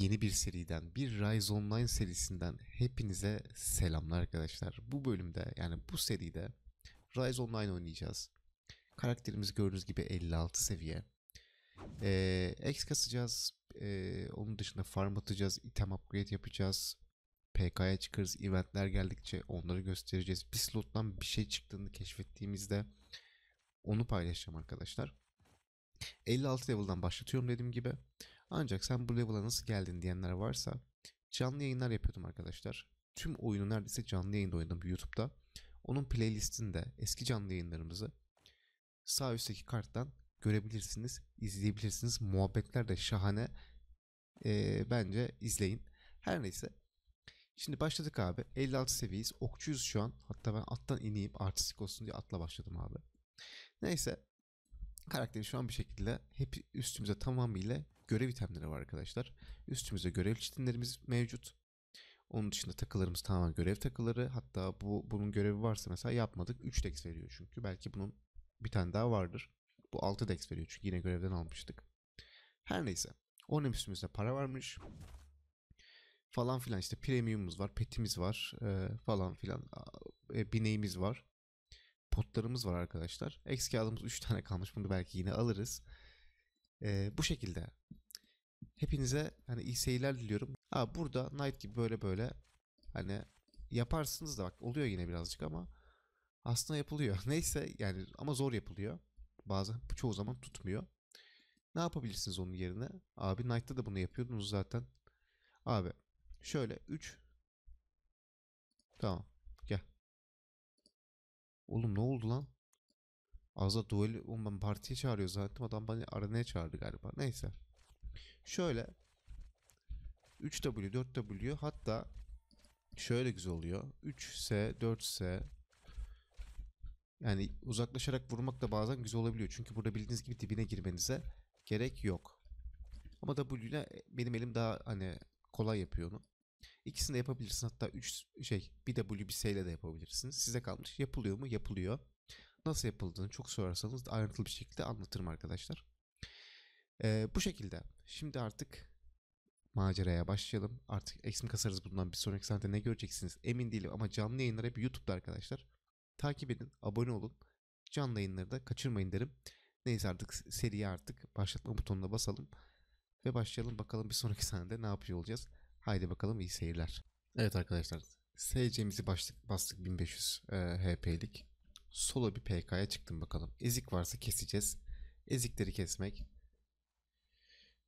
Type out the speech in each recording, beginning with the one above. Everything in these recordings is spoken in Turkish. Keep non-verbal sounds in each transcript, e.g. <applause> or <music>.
yeni bir seriden, bir Rise Online serisinden hepinize selamlar arkadaşlar. Bu bölümde yani bu seride Rise Online oynayacağız. Karakterimiz gördüğünüz gibi 56 seviye. Ee, X kasacağız. Ee, onun dışında farm atacağız. item upgrade yapacağız. PK'ya çıkarız. Eventler geldikçe onları göstereceğiz. Bir slottan bir şey çıktığını keşfettiğimizde onu paylaşacağım arkadaşlar. 56 level'dan başlatıyorum dediğim gibi. Ancak sen bu level'a nasıl geldin diyenler varsa canlı yayınlar yapıyordum arkadaşlar. Tüm oyunu neredeyse canlı yayında oynadım YouTube'da. Onun playlistinde eski canlı yayınlarımızı sağ üstteki karttan görebilirsiniz, izleyebilirsiniz. Muhabbetler de şahane. Ee, bence izleyin. Her neyse. Şimdi başladık abi. 56 seviyeyiz. Okçuyuz şu an. Hatta ben attan ineyim artistik olsun diye atla başladım abi. Neyse. karakterim şu an bir şekilde hep üstümüze tamamıyla görev itemleri var arkadaşlar. Üstümüzde görev çitinlerimiz mevcut. Onun dışında takılarımız tamamen görev takıları. Hatta bu bunun görevi varsa mesela yapmadık 3 dex veriyor çünkü. Belki bunun bir tane daha vardır. Bu 6 dex veriyor çünkü yine görevden almıştık. Her neyse. Onun üstümüzde para varmış. Falan filan işte premiumumuz var, petimiz var e, falan filan. E, bineğimiz var. Potlarımız var arkadaşlar. Ex kağıdımız 3 tane kalmış. Bunu belki yine alırız. E, bu şekilde Hepinize hani iyi seyirler diliyorum. Aa burada Knight gibi böyle böyle hani yaparsınız da bak oluyor yine birazcık ama aslında yapılıyor. <laughs> Neyse yani ama zor yapılıyor. Bazen çoğu zaman tutmuyor. Ne yapabilirsiniz onun yerine? Abi Knight'ta da bunu yapıyordunuz zaten. Abi şöyle 3 Tamam gel. Oğlum ne oldu lan? Azla duel, oğlum ben partiye çağırıyor zaten. Adam beni aranaya çağırdı galiba. Neyse. Şöyle 3W, 4W hatta şöyle güzel oluyor. 3S, 4S yani uzaklaşarak vurmak da bazen güzel olabiliyor. Çünkü burada bildiğiniz gibi dibine girmenize gerek yok. Ama W ile benim elim daha hani kolay yapıyor onu. İkisini de yapabilirsin. Hatta 3 şey bir W bir S ile de yapabilirsiniz. Size kalmış. Yapılıyor mu? Yapılıyor. Nasıl yapıldığını çok sorarsanız ayrıntılı bir şekilde anlatırım arkadaşlar. Ee, bu şekilde Şimdi artık maceraya başlayalım. Artık eksim kasarız bundan bir sonraki sahnede ne göreceksiniz emin değilim ama canlı yayınlar hep YouTube'da arkadaşlar. Takip edin, abone olun. Canlı yayınları da kaçırmayın derim. Neyse artık seriye artık başlatma butonuna basalım. Ve başlayalım bakalım bir sonraki sahnede ne yapıyor olacağız. Haydi bakalım iyi seyirler. Evet arkadaşlar SC'mizi bastık, bastık 1500 e, HP'lik. Solo bir PK'ya çıktım bakalım. Ezik varsa keseceğiz. Ezikleri kesmek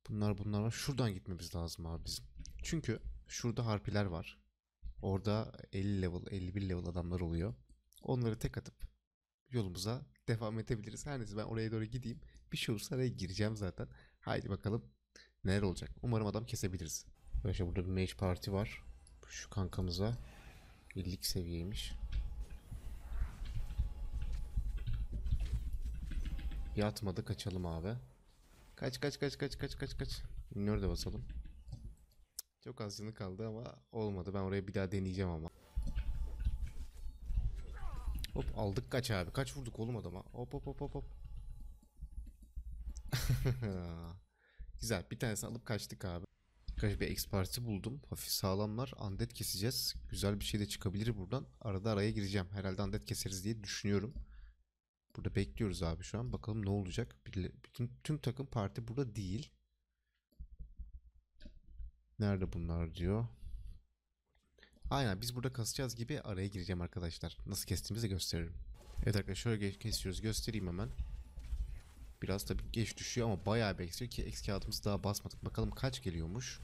Bunlar bunlar var. Şuradan gitmemiz lazım abi bizim. Çünkü şurada harpiler var. Orada 50 level, 51 level adamlar oluyor. Onları tek atıp yolumuza devam edebiliriz. Her neyse ben oraya doğru gideyim. Bir şey olursa oraya gireceğim zaten. Haydi bakalım neler olacak. Umarım adam kesebiliriz. Arkadaşlar burada bir mage parti var. Şu kankamıza 50 seviyeymiş. Yatmadı kaçalım abi. Kaç kaç kaç kaç kaç kaç kaç. Minör de basalım. Çok az canı kaldı ama olmadı. Ben oraya bir daha deneyeceğim ama. Hop aldık kaç abi. Kaç vurduk oğlum adama. Hop hop hop hop <laughs> Güzel bir tanesini alıp kaçtık abi. Kaç bir eksperti buldum. Hafif sağlamlar. Andet keseceğiz. Güzel bir şey de çıkabilir buradan. Arada araya gireceğim. Herhalde andet keseriz diye düşünüyorum. Burada bekliyoruz abi şu an. Bakalım ne olacak. Bütün tüm takım parti burada değil. Nerede bunlar diyor. Aynen biz burada kasacağız gibi araya gireceğim arkadaşlar. Nasıl kestiğimizi gösteririm. Evet arkadaşlar şöyle kesiyoruz. Göstereyim hemen. Biraz tabii geç düşüyor ama bayağı bekliyor ki X kağıdımızı daha basmadık. Bakalım kaç geliyormuş.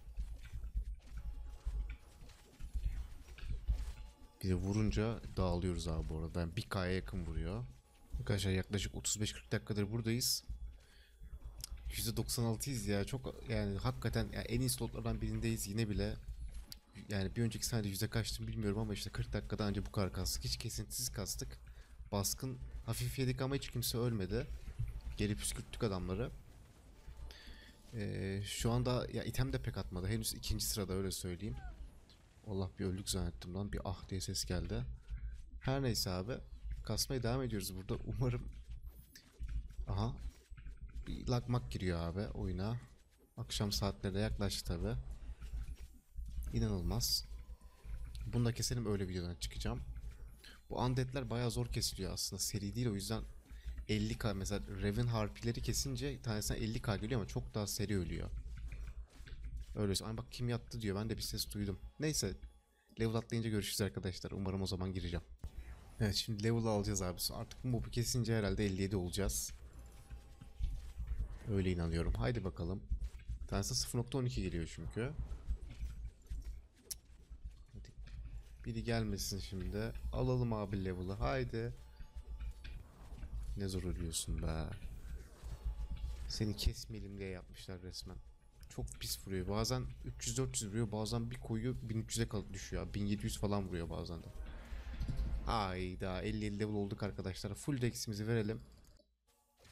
Bir vurunca dağılıyoruz abi bu arada. Yani bir kaya yakın vuruyor. Arkadaşlar yaklaşık 35-40 dakikadır buradayız. %96'yız ya. Çok yani hakikaten yani en iyi slotlardan birindeyiz yine bile. Yani bir önceki sahnede yüzde kaçtım bilmiyorum ama işte 40 dakikada önce bu kadar kastık. Hiç kesintisiz kastık. Baskın hafif yedik ama hiç kimse ölmedi. Geri püskürttük adamları. Ee, şu anda ya item de pek atmadı. Henüz ikinci sırada öyle söyleyeyim. Allah bir öldük zannettim lan. Bir ah diye ses geldi. Her neyse abi kasmaya devam ediyoruz burada. Umarım... Aha. Bir lagmak giriyor abi oyuna. Akşam saatlerine yaklaştı tabi. İnanılmaz. Bunu da keselim öyle videodan çıkacağım. Bu andetler bayağı zor kesiliyor aslında. Seri değil o yüzden 50k mesela Raven harpileri kesince tanesine 50k geliyor ama çok daha seri ölüyor. Öyle Ay bak kim yattı diyor. Ben de bir ses duydum. Neyse. Level atlayınca görüşürüz arkadaşlar. Umarım o zaman gireceğim. Evet şimdi level alacağız abi. Artık mobu kesince herhalde 57 olacağız. Öyle inanıyorum. Haydi bakalım. Tanesi 0.12 geliyor çünkü. Hadi. Biri gelmesin şimdi. Alalım abi level'ı. Haydi. Ne zor ölüyorsun be. Seni kesmeyelim diye yapmışlar resmen. Çok pis vuruyor. Bazen 300-400 vuruyor. Bazen bir koyuyor 1300'e düşüyor. 1700 falan vuruyor bazen de. Hayda 50 level olduk arkadaşlar. Full dex'imizi verelim.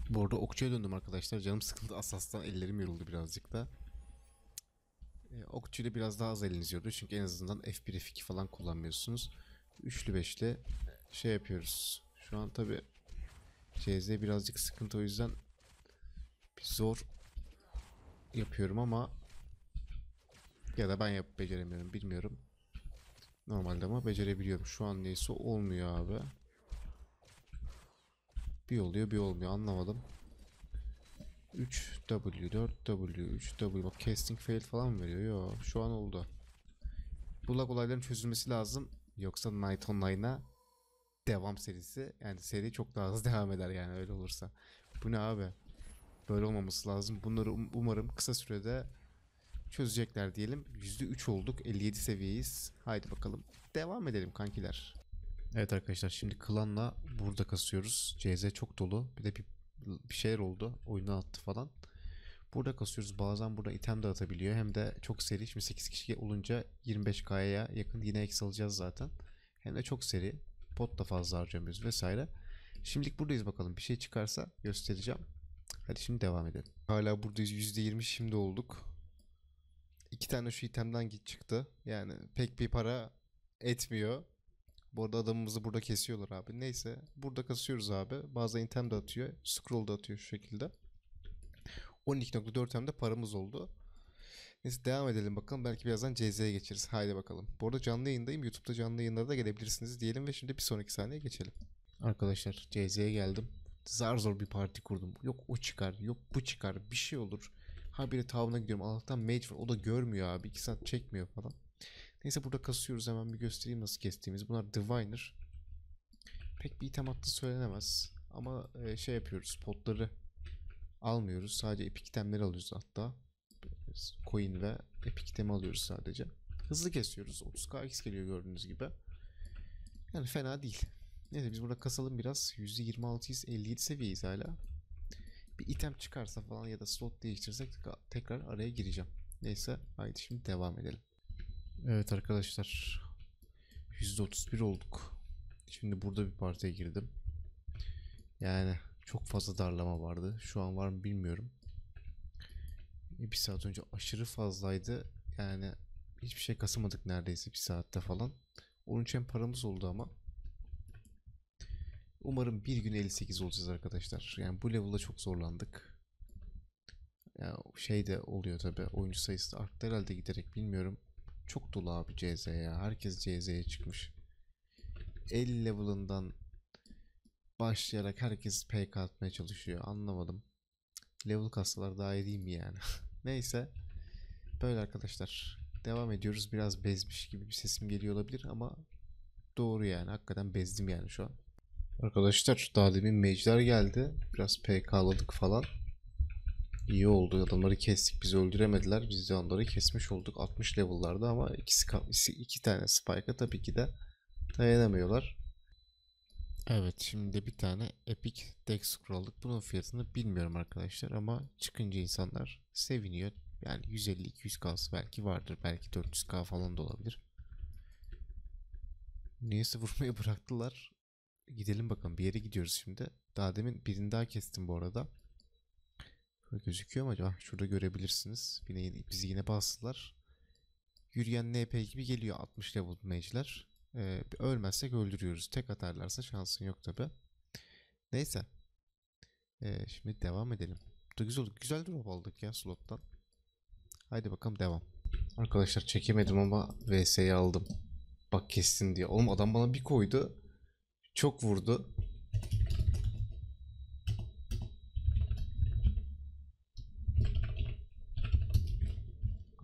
Bu arada okçuya döndüm arkadaşlar. Canım sıkıldı asastan ellerim yoruldu birazcık da. E, ee, okçuyla biraz daha az eliniz yoruluyor. Çünkü en azından F1 F2 falan kullanmıyorsunuz. Üçlü beşli şey yapıyoruz. Şu an tabi CZ birazcık sıkıntı o yüzden bir zor yapıyorum ama ya da ben yap beceremiyorum bilmiyorum. Normalde ama becerebiliyorum. Şu an neyse olmuyor abi. Bir oluyor bir olmuyor anlamadım. 3W 4W 3W bak casting fail falan mı veriyor? Yo şu an oldu. Bu lag olayların çözülmesi lazım. Yoksa Night Online'a devam serisi yani seri çok daha hızlı <laughs> devam eder yani öyle olursa. Bu ne abi? Böyle olmaması lazım. Bunları um umarım kısa sürede çözecekler diyelim. %3 olduk. 57 seviyeyiz. Haydi bakalım. Devam edelim kankiler. Evet arkadaşlar şimdi klanla burada kasıyoruz. CZ çok dolu. Bir de bir, bir şeyler oldu. Oyunu attı falan. Burada kasıyoruz. Bazen burada item de atabiliyor. Hem de çok seri. Şimdi 8 kişi olunca 25k'ya yakın yine eksi alacağız zaten. Hem de çok seri. Pot da fazla harcamıyoruz vesaire. Şimdilik buradayız bakalım. Bir şey çıkarsa göstereceğim. Hadi şimdi devam edelim. Hala buradayız. %20 şimdi olduk. İki tane şu itemden git çıktı. Yani pek bir para etmiyor. Bu arada adamımızı burada kesiyorlar abi. Neyse burada kasıyoruz abi. Bazen item de atıyor. Scroll da atıyor şu şekilde. 12.4 hem de paramız oldu. Neyse devam edelim bakalım. Belki birazdan CZ'ye geçeriz. Haydi bakalım. Bu arada canlı yayındayım. YouTube'da canlı yayınlara da gelebilirsiniz diyelim ve şimdi bir sonraki sahneye geçelim. Arkadaşlar CZ'ye geldim. Zar zor bir parti kurdum. Yok o çıkar, yok bu çıkar. Bir şey olur. Ha biri tavına gidiyorum. Allah'tan mage var. O da görmüyor abi. 2 saat çekmiyor falan. Neyse burada kasıyoruz. Hemen bir göstereyim nasıl kestiğimiz. Bunlar diviner. Pek bir item attı söylenemez. Ama e, şey yapıyoruz. Potları almıyoruz. Sadece epic itemleri alıyoruz hatta. Coin ve epic itemi alıyoruz sadece. Hızlı kesiyoruz. 30kx geliyor gördüğünüz gibi. Yani fena değil. Neyse biz burada kasalım biraz. %26'yız. 57 seviyeyiz hala bir item çıkarsa falan ya da slot değiştirsek tekrar araya gireceğim. Neyse haydi şimdi devam edelim. Evet arkadaşlar %31 olduk. Şimdi burada bir partiye girdim. Yani çok fazla darlama vardı. Şu an var mı bilmiyorum. E, bir saat önce aşırı fazlaydı. Yani hiçbir şey kasamadık neredeyse bir saatte falan. Onun için paramız oldu ama Umarım bir gün 58 olacağız arkadaşlar. Yani bu level'da çok zorlandık. Ya şey de oluyor tabi. Oyuncu sayısı da arttı herhalde giderek bilmiyorum. Çok dolu abi CZ ya. Herkes CZ'ye çıkmış. 50 level'ından başlayarak herkes PK atmaya çalışıyor. Anlamadım. Level kastalar daha iyi değil mi yani? <laughs> Neyse. Böyle arkadaşlar. Devam ediyoruz. Biraz bezmiş gibi bir sesim geliyor olabilir ama doğru yani. Hakikaten bezdim yani şu an. Arkadaşlar daha demin mage'ler geldi. Biraz PK'ladık falan. İyi oldu. Adamları kestik. Bizi öldüremediler. Biz de onları kesmiş olduk. 60 level'larda ama ikisi, iki tane spike'a tabii ki de dayanamıyorlar. Evet şimdi bir tane Epic Dex kuraldık. Bunun fiyatını bilmiyorum arkadaşlar ama çıkınca insanlar seviniyor. Yani 150-200 kalsı belki vardır. Belki 400k falan da olabilir. Niyeyse vurmayı bıraktılar gidelim bakalım. Bir yere gidiyoruz şimdi. Daha demin birini daha kestim bu arada. Şöyle gözüküyor mu acaba? Şurada görebilirsiniz. Yine, bizi yine bastılar. Yürüyen NP gibi geliyor 60 level mage'ler. Ee, ölmezsek öldürüyoruz. Tek atarlarsa şansın yok tabi. Neyse. Ee, şimdi devam edelim. Bu da güzel oldu. Güzel drop aldık ya slottan. Haydi bakalım devam. Arkadaşlar çekemedim ama VS'yi aldım. Bak kestin diye. Oğlum adam bana bir koydu. Çok vurdu.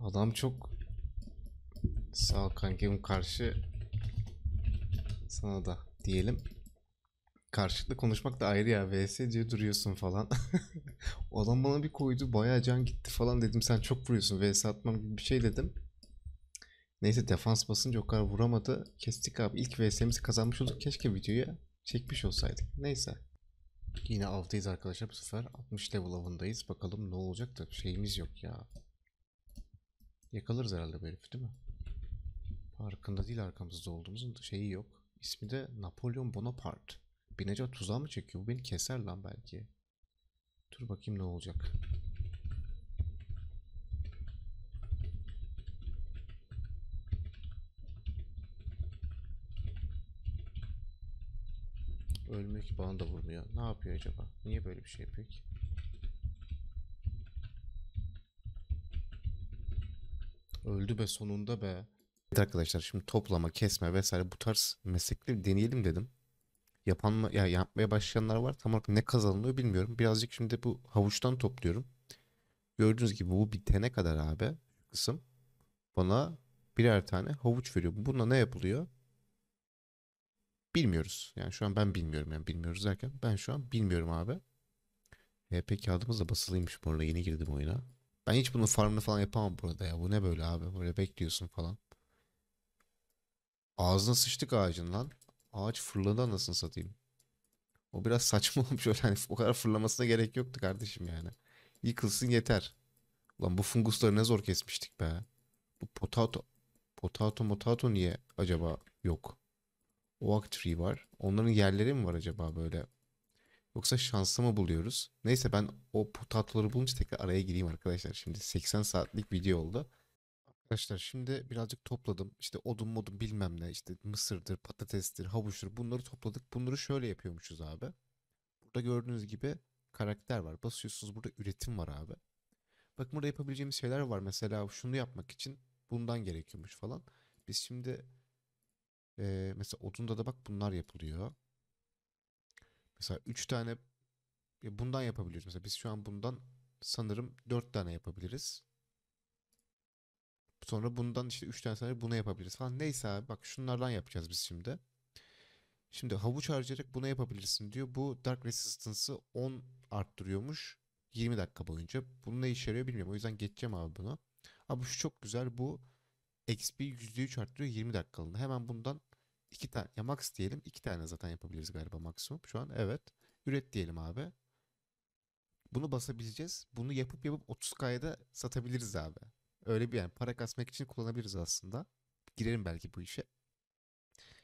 Adam çok sağ kankem karşı sana da diyelim. Karşılıklı konuşmak da ayrı ya. VS diye duruyorsun falan. <laughs> O Adam bana bir koydu. Bayağı can gitti falan dedim. Sen çok vuruyorsun. VS atmam gibi bir şey dedim. Neyse defans basınca o kadar vuramadı. Kestik abi. İlk VS'mizi kazanmış olduk. Keşke videoya çekmiş olsaydık. Neyse. Yine avdayız arkadaşlar bu sefer. 60 level avındayız. Bakalım ne olacak da şeyimiz yok ya. yakalırız herhalde bu herifi değil mi? Farkında değil arkamızda olduğumuzun şeyi yok. İsmi de Napolyon Bonaparte. Beni acaba mı çekiyor? Bu beni keser lan belki. Dur bakayım ne olacak. ölmek bana da vurmuyor. Ne yapıyor acaba? Niye böyle bir şey yapıyor ki? Öldü be sonunda be. Evet arkadaşlar şimdi toplama, kesme vesaire bu tarz meslekleri deneyelim dedim. Yapan ya yapmaya başlayanlar var. Tam olarak ne kazanılıyor bilmiyorum. Birazcık şimdi bu havuçtan topluyorum. Gördüğünüz gibi bu bitene kadar abi kısım bana birer tane havuç veriyor. Bununla ne yapılıyor? bilmiyoruz. Yani şu an ben bilmiyorum. Yani bilmiyoruz derken ben şu an bilmiyorum abi. peki adımız da basılıymış bu arada yeni girdim oyuna. Ben hiç bunun farmını falan yapamam burada ya. Bu ne böyle abi? Böyle bekliyorsun falan. Ağzına sıçtık ağacın lan. Ağaç fırladı anasını satayım. O biraz saçma <laughs> olmuş öyle hani o kadar fırlamasına gerek yoktu kardeşim yani. Yıkılsın yeter. Ulan bu fungusları ne zor kesmiştik be. Bu potato, potato motato niye acaba yok? Oak Tree var. Onların yerleri mi var acaba böyle? Yoksa şanslı mı buluyoruz? Neyse ben o tatlıları bulunca tekrar araya gireyim arkadaşlar. Şimdi 80 saatlik video oldu. Arkadaşlar şimdi birazcık topladım. İşte odun modun bilmem ne. İşte mısırdır, patatestir, havuçtur. Bunları topladık. Bunları şöyle yapıyormuşuz abi. Burada gördüğünüz gibi karakter var. Basıyorsunuz burada üretim var abi. Bakın burada yapabileceğimiz şeyler var. Mesela şunu yapmak için bundan gerekiyormuş falan. Biz şimdi ee, mesela odunda da bak bunlar yapılıyor. Mesela 3 tane bundan yapabiliriz. Mesela biz şu an bundan sanırım 4 tane yapabiliriz. Sonra bundan işte 3 tane sanırım bunu yapabiliriz falan. Neyse abi bak şunlardan yapacağız biz şimdi. Şimdi havuç harcayarak buna yapabilirsin diyor. Bu Dark Resistance'ı 10 arttırıyormuş 20 dakika boyunca. Bunun ne işe yarıyor bilmiyorum. O yüzden geçeceğim abi bunu. Abi şu çok güzel bu XP %3 arttırıyor 20 dakikalığında. Hemen bundan iki tane ya max diyelim. iki tane zaten yapabiliriz galiba maksimum şu an. Evet. Üret diyelim abi. Bunu basabileceğiz. Bunu yapıp yapıp 30K'ya da satabiliriz abi. Öyle bir yani para kasmak için kullanabiliriz aslında. Girelim belki bu işe.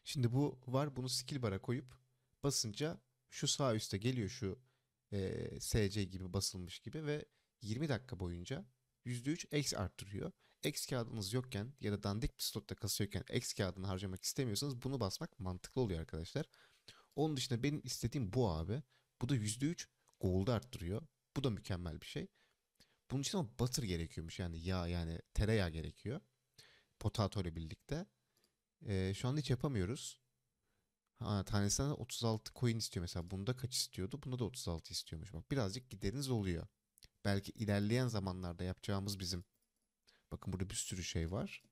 Şimdi bu var. Bunu skill bara koyup basınca şu sağ üstte geliyor şu e, SC gibi basılmış gibi ve 20 dakika boyunca %3 X arttırıyor. X kağıdınız yokken ya da dandik bir stokta kasa yokken X kağıdını harcamak istemiyorsanız bunu basmak mantıklı oluyor arkadaşlar. Onun dışında benim istediğim bu abi. Bu da %3 gold'u arttırıyor. Bu da mükemmel bir şey. Bunun için ama butter gerekiyormuş yani yağ yani tereyağı gerekiyor. Potato ile birlikte. Ee, şu anda hiç yapamıyoruz. Ha, tanesinden 36 coin istiyor mesela. Bunda kaç istiyordu? Bunda da 36 istiyormuş. Bak birazcık gideriniz oluyor. Belki ilerleyen zamanlarda yapacağımız bizim Bakın burada bir sürü şey var.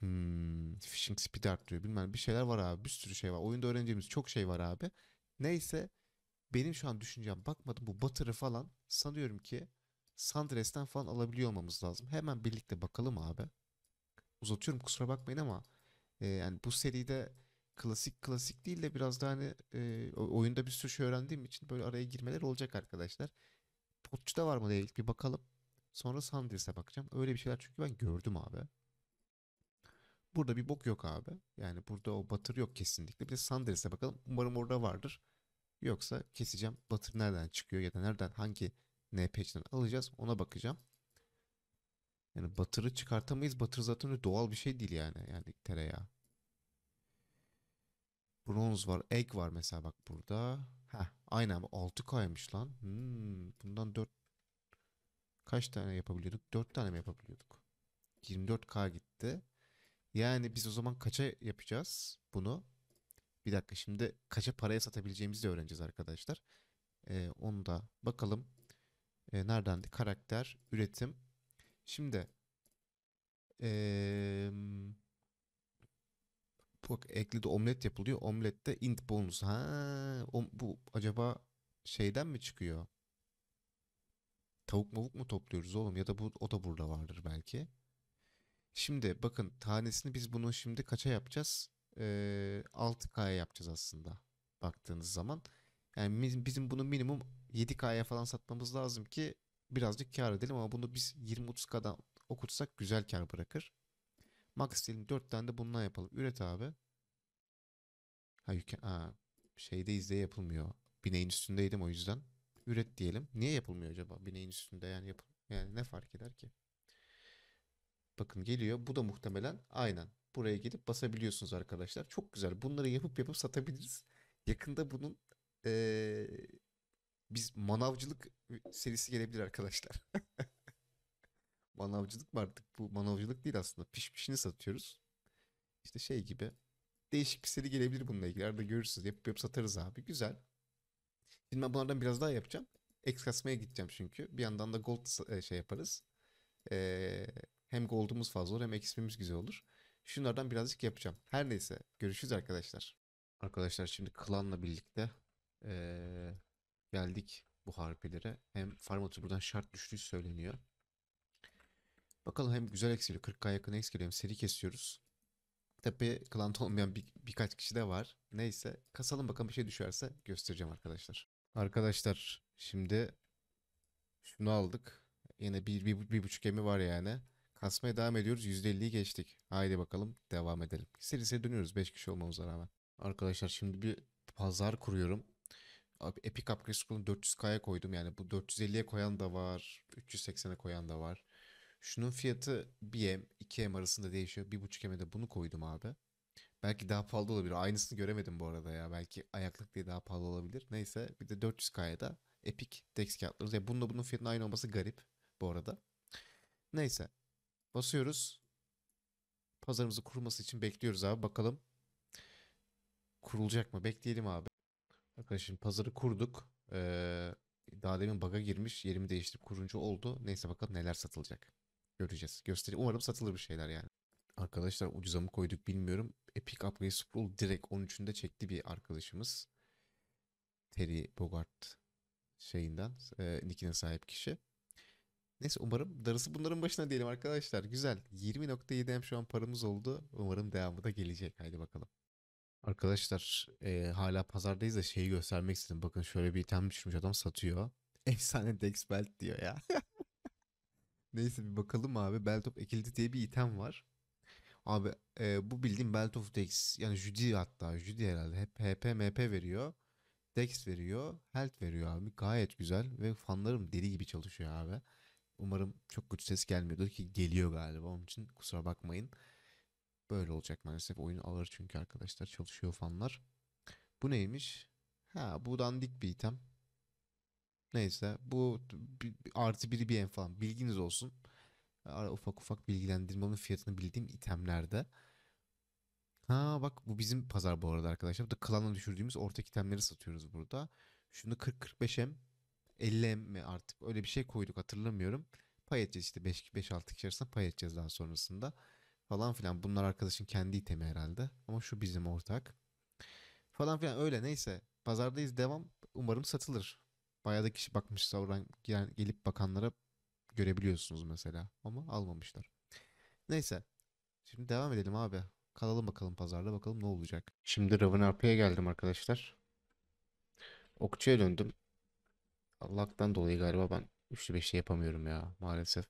Hmm, phishing speed artıyor bilmem bir şeyler var abi bir sürü şey var. Oyunda öğreneceğimiz çok şey var abi. Neyse benim şu an düşüncem bakmadım bu Butter'ı falan sanıyorum ki Sandres'ten falan alabiliyor olmamız lazım. Hemen birlikte bakalım abi. Uzatıyorum kusura bakmayın ama e, yani bu seride klasik klasik değil de biraz daha hani e, oyunda bir sürü şey öğrendiğim için böyle araya girmeler olacak arkadaşlar. Potçu da var mı değil bir bakalım. Sonra Sanders'e bakacağım. Öyle bir şeyler çünkü ben gördüm abi. Burada bir bok yok abi. Yani burada o batır yok kesinlikle. Bir de Sanders'e bakalım. Umarım orada vardır. Yoksa keseceğim. Batır nereden çıkıyor ya da nereden hangi NPC'den alacağız ona bakacağım. Yani batırı çıkartamayız. Batır zaten doğal bir şey değil yani. Yani tereyağı. Bronz var. Egg var mesela bak burada. Heh, aynen 6 kaymış lan. Hmm, bundan 4 kaç tane yapabiliyorduk? 4 tane mi yapabiliyorduk? 24K gitti. Yani biz o zaman kaça yapacağız bunu? Bir dakika şimdi kaça paraya satabileceğimizi de öğreneceğiz arkadaşlar. Ee, onu da bakalım. Ee, neredendi? Karakter, üretim. Şimdi ee, bak ekli de omlet yapılıyor. Omlette int bonus. Ha, bu acaba şeyden mi çıkıyor? Tavuk mavuk mu topluyoruz oğlum ya da bu o da burada vardır belki. Şimdi bakın tanesini biz bunu şimdi kaça yapacağız? Ee, 6K'ya yapacağız aslında baktığınız zaman. Yani bizim bunu minimum 7K'ya falan satmamız lazım ki birazcık kar edelim ama bunu biz 20-30K'dan okutsak güzel kar bırakır. Max diyelim 4 tane de bundan yapalım. Üret abi. Ha, can, ha şeyde izle yapılmıyor. Bineğin üstündeydim o yüzden üret diyelim. Niye yapılmıyor acaba bineğin üstünde yani yapıl yani ne fark eder ki? Bakın geliyor. Bu da muhtemelen aynen. Buraya gelip basabiliyorsunuz arkadaşlar. Çok güzel. Bunları yapıp yapıp satabiliriz. Yakında bunun ee, biz manavcılık serisi gelebilir arkadaşlar. <laughs> manavcılık mı artık? Bu manavcılık değil aslında. Pişmişini satıyoruz. İşte şey gibi değişik bir seri gelebilir bununla ilgili. Arada görürsünüz. Yapıp yapıp satarız abi. Güzel. Şimdi ben bunlardan biraz daha yapacağım. X kasmaya gideceğim çünkü. Bir yandan da gold e, şey yaparız. Ee, hem gold'umuz fazla olur hem XP'miz güzel olur. Şunlardan birazcık yapacağım. Her neyse görüşürüz arkadaşlar. Arkadaşlar şimdi klanla birlikte ee, geldik bu harpelere. Hem farmatı buradan şart düştüğü söyleniyor. Bakalım hem güzel eksiliyor. 40k yakın eksiliyor. Hem seri kesiyoruz. Tabi klanta olmayan bir, birkaç kişi de var. Neyse kasalım bakalım bir şey düşerse göstereceğim arkadaşlar. Arkadaşlar şimdi şunu aldık. Yine bir, bir, bir buçuk emi var yani. Kasmaya devam ediyoruz. %50'yi geçtik. Haydi bakalım devam edelim. Seri dönüyoruz 5 kişi olmamıza rağmen. Arkadaşlar şimdi bir pazar kuruyorum. Epic Upgrade School'un 400K'ya koydum. Yani bu 450'ye koyan da var. 380'e koyan da var. Şunun fiyatı 1M, 2M arasında değişiyor. 1.5M'e de bunu koydum abi. Belki daha pahalı olabilir. Aynısını göremedim bu arada ya. Belki ayaklık diye daha pahalı olabilir. Neyse bir de 400K'ya da Epic Dex kağıtlarımız. Yani bununla bunun fiyatının aynı olması garip bu arada. Neyse. Basıyoruz. Pazarımızı kurması için bekliyoruz abi. Bakalım kurulacak mı? Bekleyelim abi. Arkadaşlar pazarı kurduk. Ee, daha demin baga girmiş. Yerimi değiştirip kurunca oldu. Neyse bakalım neler satılacak. Göreceğiz. Göstereyim. Umarım satılır bir şeyler yani. Arkadaşlar ucuza mı koyduk bilmiyorum. Epic Upgrade Scroll direkt 13'ünde çekti bir arkadaşımız. Terry Bogart şeyinden, e, nickine sahip kişi. Neyse umarım darısı bunların başına diyelim arkadaşlar. Güzel. 20.7M şu an paramız oldu. Umarım devamı da gelecek. Haydi bakalım. Arkadaşlar e, hala pazardayız da şeyi göstermek istedim. Bakın şöyle bir item düşürmüş adam satıyor. <laughs> Efsane Dex Belt diyor ya. <laughs> Neyse bir bakalım abi. Belt top Ekildi diye bir item var. Abi e, bu bildiğim Belt of Dex yani Judy hatta Judy herhalde hep HP MP veriyor. Dex veriyor. Health veriyor abi. Gayet güzel ve fanlarım deli gibi çalışıyor abi. Umarım çok güç ses gelmiyordur ki geliyor galiba. Onun için kusura bakmayın. Böyle olacak maalesef. Oyun alır çünkü arkadaşlar. Çalışıyor fanlar. Bu neymiş? Ha bu dandik bir item. Neyse bu artı biri bir en falan. Bilginiz olsun ara ufak ufak bilgilendirmenin fiyatını bildiğim itemlerde. Ha bak bu bizim pazar bu arada arkadaşlar. Bu da klanla düşürdüğümüz ortak itemleri satıyoruz burada. Şunu 40-45M 50M mi artık öyle bir şey koyduk hatırlamıyorum. Pay edeceğiz işte 5-6 kişi arasında pay edeceğiz daha sonrasında. Falan filan bunlar arkadaşın kendi itemi herhalde. Ama şu bizim ortak. Falan filan öyle neyse. Pazardayız devam. Umarım satılır. Bayağı da kişi bakmışsa oradan gelip bakanlara görebiliyorsunuz mesela ama almamışlar. Neyse şimdi devam edelim abi. Kalalım bakalım pazarda bakalım ne olacak. Şimdi RP'ye geldim arkadaşlar. Okçuya döndüm. Allah'tan dolayı galiba ben 3'lü 5'li yapamıyorum ya maalesef.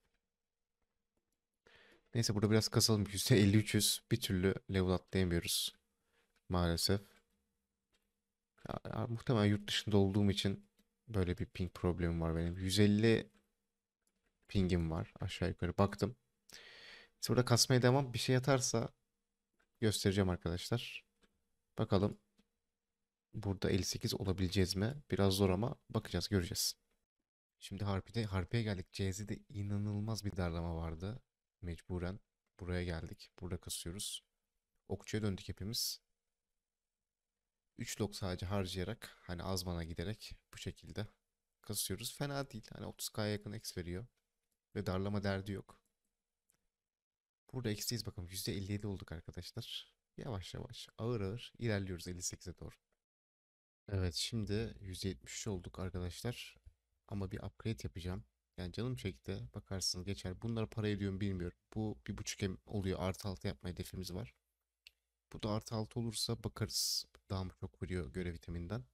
Neyse burada biraz kasalım. %53'üz. <laughs> Bir türlü level atlayamıyoruz. Maalesef. Ya, ya, muhtemelen yurt dışında olduğum için böyle bir ping problemim var benim. 150 pingim var aşağı yukarı baktım. Biz burada kasmaya devam bir şey atarsa göstereceğim arkadaşlar. Bakalım burada 58 olabileceğiz mi? Biraz zor ama bakacağız göreceğiz. Şimdi Harpi'de, Harpi'ye geldik. CZ'de inanılmaz bir darlama vardı. Mecburen buraya geldik. Burada kasıyoruz. Okçuya döndük hepimiz. 3 lok sadece harcayarak hani azmana giderek bu şekilde kasıyoruz. Fena değil. Hani 30k'ya yakın X veriyor ve darlama derdi yok. Burada eksiyiz bakalım. %57 olduk arkadaşlar. Yavaş yavaş ağır ağır ilerliyoruz 58'e doğru. Evet şimdi %73 olduk arkadaşlar. Ama bir upgrade yapacağım. Yani canım çekti. Bakarsınız geçer. Bunlara para ediyorum bilmiyorum. Bu bir buçuk em oluyor. Artı altı yapma hedefimiz var. Bu da artı altı olursa bakarız. Daha mı çok vuruyor görev vitaminden.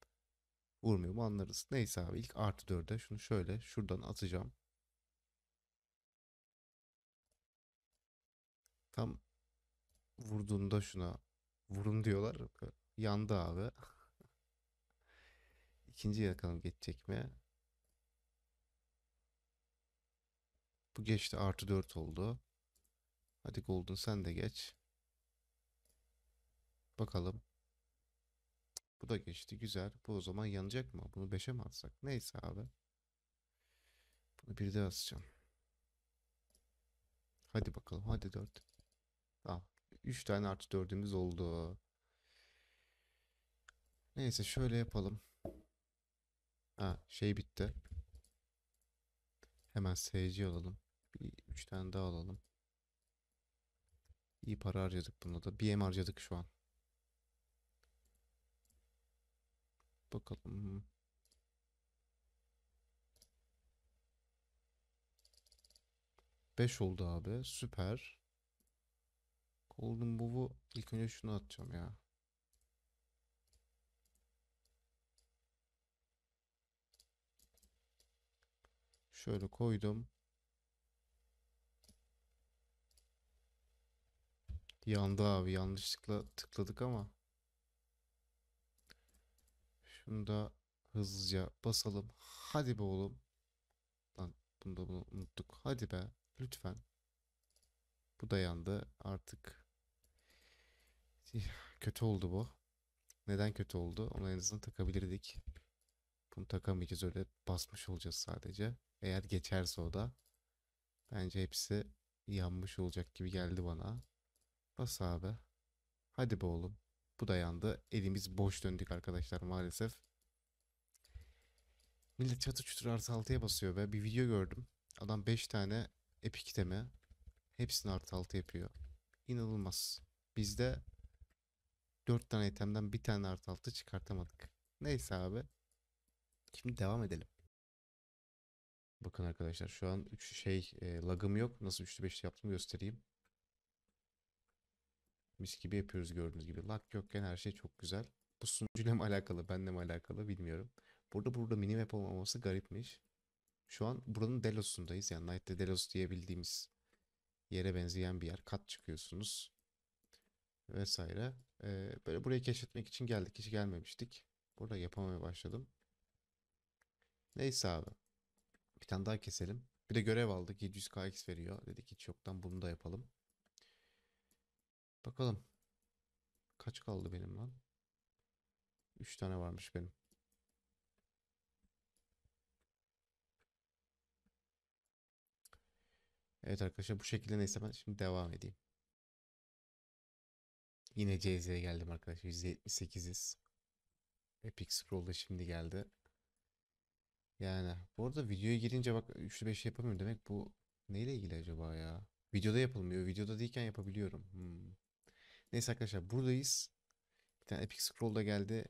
Vurmuyor mu anlarız. Neyse abi ilk artı dörde şunu şöyle şuradan atacağım. Tam vurduğunda şuna vurun diyorlar. Yandı abi. <laughs> İkinci yakalım geçecek mi? Bu geçti artı 4 oldu. Hadi Golden sen de geç. Bakalım. Bu da geçti güzel. Bu o zaman yanacak mı? Bunu 5'e mi atsak? Neyse abi. Bunu bir de asacağım. Hadi bakalım. Hadi 4. 3 tane artı 4'ümüz oldu. Neyse şöyle yapalım. Ha şey bitti. Hemen SC alalım. 3 tane daha alalım. İyi para harcadık bunda da. BM harcadık şu an. Bakalım. Beş oldu abi. Süper. Golden Bob'u ilk önce şunu atacağım ya. Şöyle koydum. Yandı abi yanlışlıkla tıkladık ama. Şunu da hızlıca basalım. Hadi be oğlum. Lan bunu da bunu unuttuk. Hadi be lütfen. Bu da yandı artık. Kötü oldu bu. Neden kötü oldu? Onu en azından takabilirdik. Bunu takamayacağız öyle basmış olacağız sadece. Eğer geçerse o da. Bence hepsi yanmış olacak gibi geldi bana. Bas abi. Hadi be oğlum. Bu da yandı. Elimiz boş döndük arkadaşlar maalesef. Millet çatı çutur artı 6'ya basıyor be. bir video gördüm. Adam 5 tane epik teme hepsini artı 6 yapıyor. İnanılmaz. Bizde 4 tane itemden bir tane artı altı çıkartamadık. Neyse abi. Şimdi devam edelim. Bakın arkadaşlar şu an 3 şey e, lagım yok. Nasıl 3'lü 5'li yaptım göstereyim. Mis gibi yapıyoruz gördüğünüz gibi. Lag yokken her şey çok güzel. Bu sunucuyla mı alakalı, benimle mi alakalı bilmiyorum. Burada burada mini map olmaması garipmiş. Şu an buranın Delos'undayız. Yani Night'te Delos diye bildiğimiz yere benzeyen bir yer. Kat çıkıyorsunuz vesaire. Ee, böyle burayı keşfetmek için geldik. Hiç gelmemiştik. Burada yapamaya başladım. Neyse abi. Bir tane daha keselim. Bir de görev aldık. 700kx veriyor. Dedik hiç yoktan bunu da yapalım. Bakalım. Kaç kaldı benim lan? 3 tane varmış benim. Evet arkadaşlar bu şekilde neyse ben şimdi devam edeyim. Yine CZ'ye geldim arkadaşlar. %78'iz. Epic Scroll da şimdi geldi. Yani bu arada videoya girince bak 3'lü 5 yapamıyorum. Demek bu neyle ilgili acaba ya? Videoda yapılmıyor. Videoda değilken yapabiliyorum. Hmm. Neyse arkadaşlar buradayız. Bir tane Epic Scroll da geldi.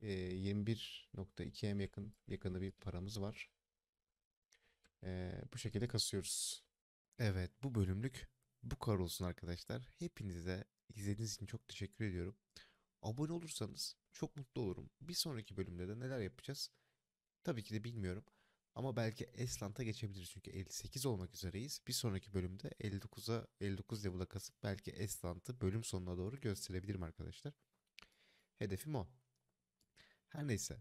E, ee, 21.2M yakın yakında bir paramız var. E, bu şekilde kasıyoruz. Evet bu bölümlük bu kadar olsun arkadaşlar. Hepinize İzlediğiniz için çok teşekkür ediyorum. Abone olursanız çok mutlu olurum. Bir sonraki bölümde de neler yapacağız? Tabii ki de bilmiyorum. Ama belki Eslant'a geçebiliriz çünkü 58 olmak üzereyiz. Bir sonraki bölümde 59'a 59 level'a kasıp belki Eslant'ı bölüm sonuna doğru gösterebilirim arkadaşlar. Hedefim o. Her neyse.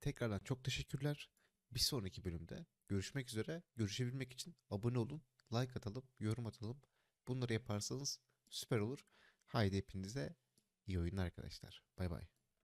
Tekrardan çok teşekkürler. Bir sonraki bölümde görüşmek üzere. Görüşebilmek için abone olun, like atalım, yorum atalım. Bunları yaparsanız süper olur. Haydi hepinize iyi oyunlar arkadaşlar. Bay bay.